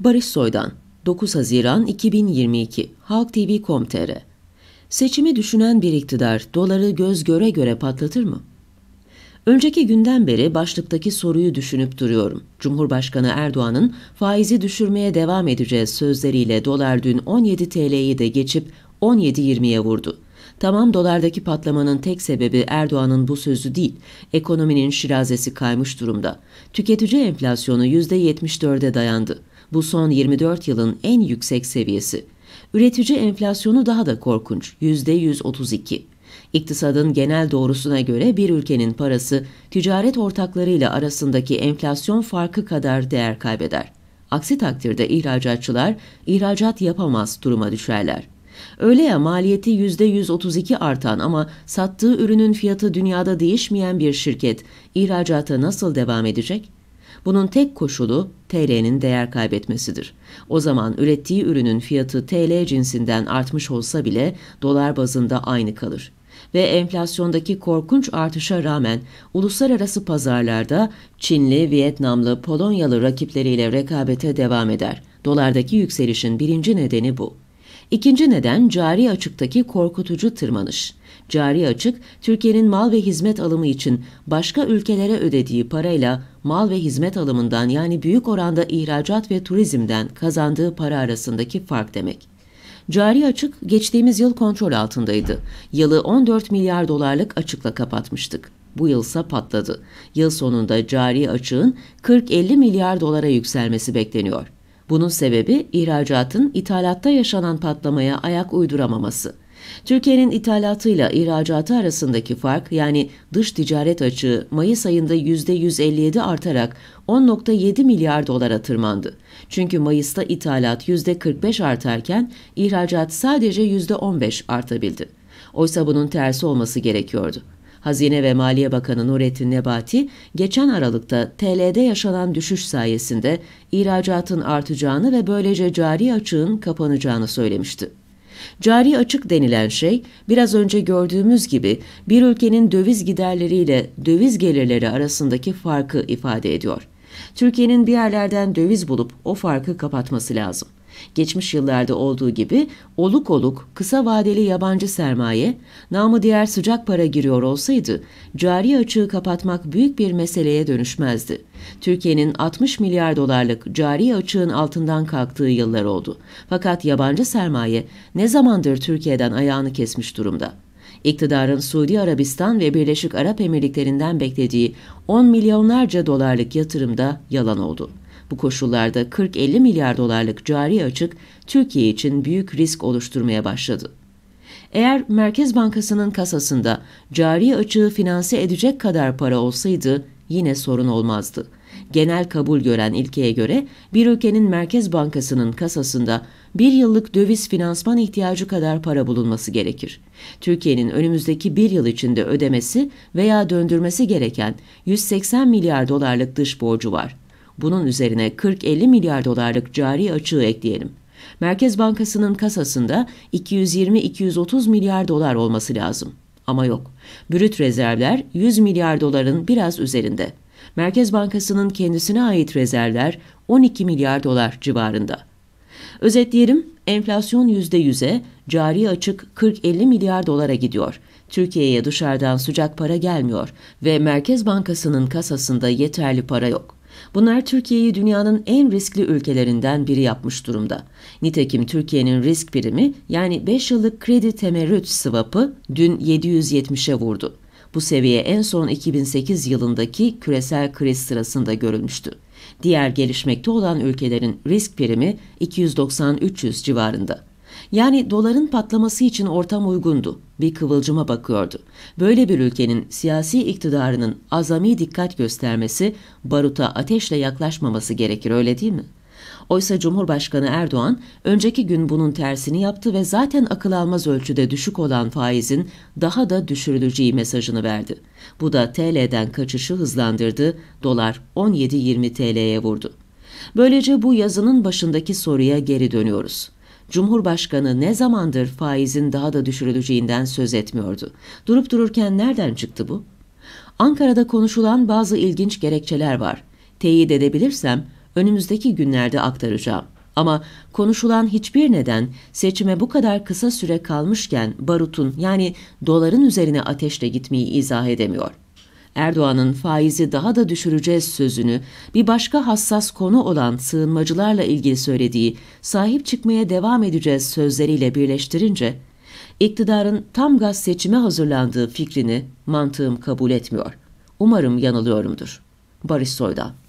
Barış Soydan 9 Haziran 2022 Halk TV.com.tr Seçimi düşünen bir iktidar doları göz göre göre patlatır mı? Önceki günden beri başlıktaki soruyu düşünüp duruyorum. Cumhurbaşkanı Erdoğan'ın faizi düşürmeye devam edeceğiz sözleriyle dolar dün 17 TL'yi de geçip 17.20'ye vurdu. Tamam dolardaki patlamanın tek sebebi Erdoğan'ın bu sözü değil, ekonominin şirazesi kaymış durumda. Tüketici enflasyonu %74'e dayandı. Bu son 24 yılın en yüksek seviyesi. Üretici enflasyonu daha da korkunç, %132. İktisadın genel doğrusuna göre bir ülkenin parası ticaret ortaklarıyla arasındaki enflasyon farkı kadar değer kaybeder. Aksi takdirde ihracatçılar ihracat yapamaz duruma düşerler. Öyle ya maliyeti %132 artan ama sattığı ürünün fiyatı dünyada değişmeyen bir şirket ihracata nasıl devam edecek? Bunun tek koşulu TL'nin değer kaybetmesidir. O zaman ürettiği ürünün fiyatı TL cinsinden artmış olsa bile dolar bazında aynı kalır ve enflasyondaki korkunç artışa rağmen uluslararası pazarlarda Çinli, Vietnamlı, Polonyalı rakipleriyle rekabete devam eder. Dolardaki yükselişin birinci nedeni bu. İkinci neden cari açıktaki korkutucu tırmanış. Cari açık, Türkiye'nin mal ve hizmet alımı için başka ülkelere ödediği parayla mal ve hizmet alımından yani büyük oranda ihracat ve turizmden kazandığı para arasındaki fark demek. Cari açık geçtiğimiz yıl kontrol altındaydı. Yılı 14 milyar dolarlık açıkla kapatmıştık. Bu yılsa patladı. Yıl sonunda cari açığın 40-50 milyar dolara yükselmesi bekleniyor. Bunun sebebi ihracatın ithalatta yaşanan patlamaya ayak uyduramaması. Türkiye'nin ithalatıyla ihracatı arasındaki fark yani dış ticaret açığı Mayıs ayında %157 artarak 10.7 milyar dolara tırmandı. Çünkü Mayıs'ta ithalat %45 artarken ihracat sadece %15 artabildi. Oysa bunun tersi olması gerekiyordu. Hazine ve Maliye Bakanı Nurettin Nebati, geçen Aralık'ta TL'de yaşanan düşüş sayesinde ihracatın artacağını ve böylece cari açığın kapanacağını söylemişti. Cari açık denilen şey biraz önce gördüğümüz gibi bir ülkenin döviz giderleriyle döviz gelirleri arasındaki farkı ifade ediyor. Türkiye'nin bir yerlerden döviz bulup o farkı kapatması lazım. Geçmiş yıllarda olduğu gibi oluk oluk kısa vadeli yabancı sermaye, namı diğer sıcak para giriyor olsaydı cari açığı kapatmak büyük bir meseleye dönüşmezdi. Türkiye'nin 60 milyar dolarlık cari açığın altından kalktığı yıllar oldu. Fakat yabancı sermaye ne zamandır Türkiye'den ayağını kesmiş durumda. İktidarın Suudi Arabistan ve Birleşik Arap Emirlikleri'nden beklediği 10 milyonlarca dolarlık yatırımda yalan oldu. Bu koşullarda 40-50 milyar dolarlık cari açık Türkiye için büyük risk oluşturmaya başladı. Eğer Merkez Bankası'nın kasasında cari açığı finanse edecek kadar para olsaydı yine sorun olmazdı. Genel kabul gören ilkeye göre bir ülkenin Merkez Bankası'nın kasasında bir yıllık döviz finansman ihtiyacı kadar para bulunması gerekir. Türkiye'nin önümüzdeki bir yıl içinde ödemesi veya döndürmesi gereken 180 milyar dolarlık dış borcu var. Bunun üzerine 40-50 milyar dolarlık cari açığı ekleyelim. Merkez Bankası'nın kasasında 220-230 milyar dolar olması lazım. Ama yok. Brüt rezervler 100 milyar doların biraz üzerinde. Merkez Bankası'nın kendisine ait rezervler 12 milyar dolar civarında. Özetleyelim, enflasyon %100'e, cari açık 40-50 milyar dolara gidiyor. Türkiye'ye dışarıdan sıcak para gelmiyor ve Merkez Bankası'nın kasasında yeterli para yok. Bunlar Türkiye'yi dünyanın en riskli ülkelerinden biri yapmış durumda. Nitekim Türkiye'nin risk primi yani 5 yıllık kredi temerrüt swap'ı dün 770'e vurdu. Bu seviye en son 2008 yılındaki küresel kriz sırasında görülmüştü. Diğer gelişmekte olan ülkelerin risk primi 290-300 civarında. Yani doların patlaması için ortam uygundu. Bir kıvılcıma bakıyordu. Böyle bir ülkenin siyasi iktidarının azami dikkat göstermesi, baruta ateşle yaklaşmaması gerekir öyle değil mi? Oysa Cumhurbaşkanı Erdoğan önceki gün bunun tersini yaptı ve zaten akıl almaz ölçüde düşük olan faizin daha da düşürüleceği mesajını verdi. Bu da TL'den kaçışı hızlandırdı, dolar 17-20 TL'ye vurdu. Böylece bu yazının başındaki soruya geri dönüyoruz. Cumhurbaşkanı ne zamandır faizin daha da düşürüleceğinden söz etmiyordu. Durup dururken nereden çıktı bu? Ankara'da konuşulan bazı ilginç gerekçeler var. Teyit edebilirsem önümüzdeki günlerde aktaracağım. Ama konuşulan hiçbir neden seçime bu kadar kısa süre kalmışken barutun yani doların üzerine ateşle gitmeyi izah edemiyor. Erdoğan'ın faizi daha da düşüreceğiz sözünü, bir başka hassas konu olan sığınmacılarla ilgili söylediği sahip çıkmaya devam edeceğiz sözleriyle birleştirince, iktidarın tam gaz seçime hazırlandığı fikrini mantığım kabul etmiyor. Umarım yanılıyorumdur. Barış Soydan